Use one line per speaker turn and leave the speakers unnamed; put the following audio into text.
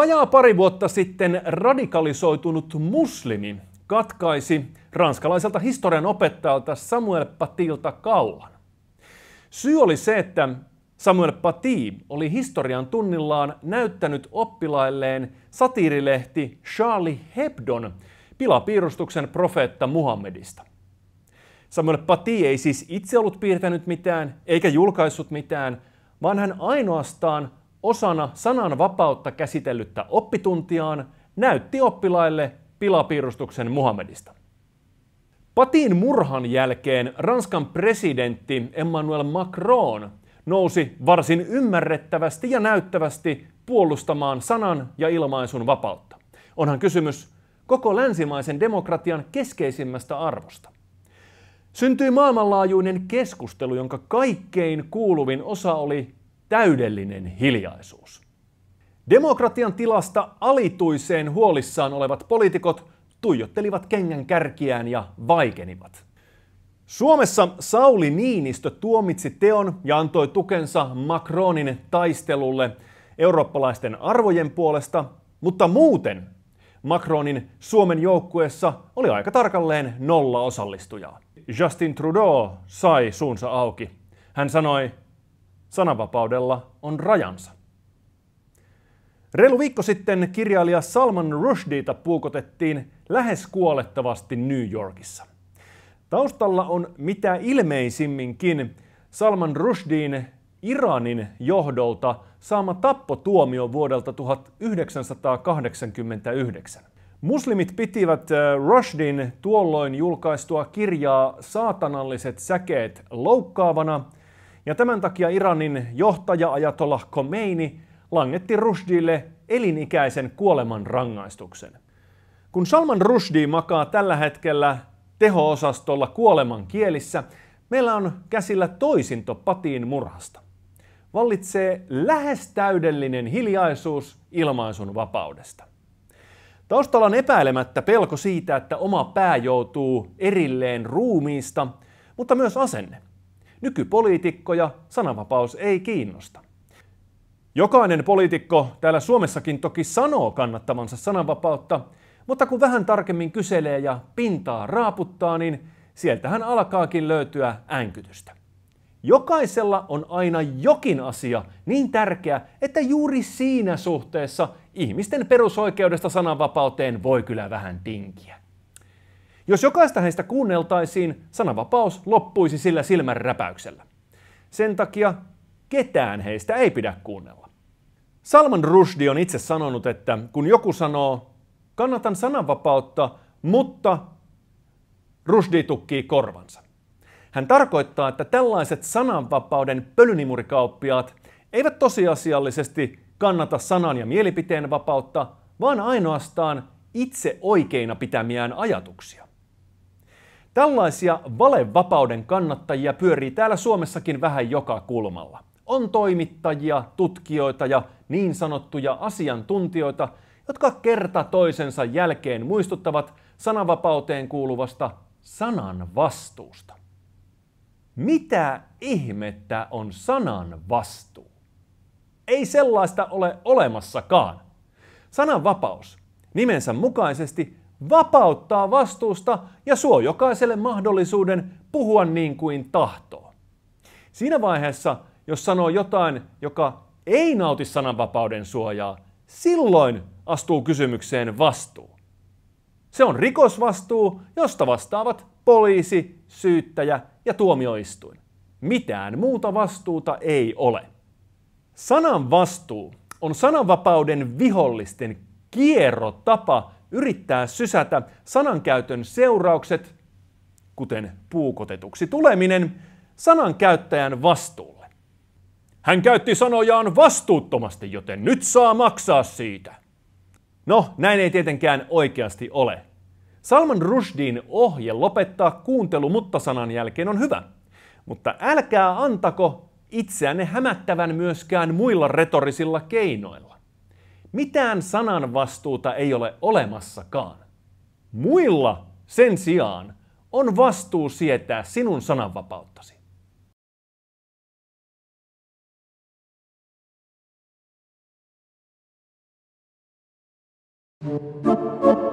Vajaa pari vuotta sitten radikalisoitunut muslimi katkaisi ranskalaiselta historian opettajalta Samuel Patilta kaulan. Syy oli se, että Samuel Paty oli historian tunnillaan näyttänyt oppilailleen satiirilehti Charlie Hebdon pilapiirustuksen profeetta Muhammedista. Samuel Paty ei siis itse ollut piirtänyt mitään eikä julkaissut mitään, vaan hän ainoastaan osana sananvapautta käsitellyttä oppituntiaan näytti oppilaille pilapiirustuksen Muhammedista. Patin murhan jälkeen Ranskan presidentti Emmanuel Macron nousi varsin ymmärrettävästi ja näyttävästi puolustamaan sanan ja ilmaisun vapautta. Onhan kysymys koko länsimaisen demokratian keskeisimmästä arvosta. Syntyi maailmanlaajuinen keskustelu, jonka kaikkein kuuluvin osa oli täydellinen hiljaisuus. Demokratian tilasta alituiseen huolissaan olevat poliitikot tuijottelivat kengän kärkiään ja vaikenivat. Suomessa Sauli Niinistö tuomitsi teon ja antoi tukensa Macronin taistelulle eurooppalaisten arvojen puolesta, mutta muuten Macronin Suomen joukkueessa oli aika tarkalleen nolla osallistujaa. Justin Trudeau sai suunsa auki. Hän sanoi, sananvapaudella on rajansa. Reilu viikko sitten kirjailija Salman Rushdieita puukotettiin lähes kuolettavasti New Yorkissa. Taustalla on mitä ilmeisimminkin Salman Rushdin Iranin johdolta saama tappotuomio vuodelta 1989. Muslimit pitivät äh, Rushdin tuolloin julkaistua kirjaa Saatanalliset säkeet loukkaavana – ja tämän takia Iranin johtaja Ajatollah Khomeini langetti Rushdille elinikäisen kuoleman rangaistuksen. Kun Salman Rushdie makaa tällä hetkellä teho-osastolla kuoleman kielissä, meillä on käsillä toisinto patiin murhasta. Vallitsee lähes täydellinen hiljaisuus ilmaisun vapaudesta. Taustalla on epäilemättä pelko siitä, että oma pää joutuu erilleen ruumiista, mutta myös asenne – Nykypoliitikkoja sananvapaus ei kiinnosta. Jokainen poliitikko täällä Suomessakin toki sanoo kannattavansa sananvapautta, mutta kun vähän tarkemmin kyselee ja pintaa raaputtaa, niin sieltähän alkaakin löytyä äänkytystä. Jokaisella on aina jokin asia niin tärkeä, että juuri siinä suhteessa ihmisten perusoikeudesta sananvapauteen voi kyllä vähän tinkiä. Jos jokaista heistä kuunneltaisiin, sananvapaus loppuisi sillä silmän räpäyksellä. Sen takia ketään heistä ei pidä kuunnella. Salman Rushdie on itse sanonut, että kun joku sanoo, kannatan sananvapautta, mutta Rushdie tukkii korvansa. Hän tarkoittaa, että tällaiset sananvapauden pölynimurikauppiaat eivät tosiasiallisesti kannata sanan ja mielipiteen vapautta, vaan ainoastaan itse oikeina pitämiään ajatuksia. Tällaisia valevapauden kannattajia pyörii täällä Suomessakin vähän joka kulmalla. On toimittajia, tutkijoita ja niin sanottuja asiantuntijoita, jotka kerta toisensa jälkeen muistuttavat sananvapauteen kuuluvasta sanan vastuusta. Mitä ihmettä on sanan vastuu? Ei sellaista ole olemassakaan. Sananvapaus nimensä mukaisesti vapauttaa vastuusta ja suo jokaiselle mahdollisuuden puhua niin kuin tahtoo. Siinä vaiheessa, jos sanoo jotain, joka ei nauti sananvapauden suojaa, silloin astuu kysymykseen vastuu. Se on rikosvastuu, josta vastaavat poliisi, syyttäjä ja tuomioistuin. Mitään muuta vastuuta ei ole. Sanan vastuu on sananvapauden vihollisten kierrotapa, yrittää sysätä sanankäytön seuraukset, kuten puukotetuksi tuleminen, sanankäyttäjän vastuulle. Hän käytti sanojaan vastuuttomasti, joten nyt saa maksaa siitä. No, näin ei tietenkään oikeasti ole. Salman Rushdin ohje lopettaa kuuntelu mutta-sanan jälkeen on hyvä. Mutta älkää antako itseänne hämättävän myöskään muilla retorisilla keinoilla. Mitään sanan vastuuta ei ole olemassakaan. Muilla sen sijaan on vastuu sietää sinun sananvapauttasi. Thank you.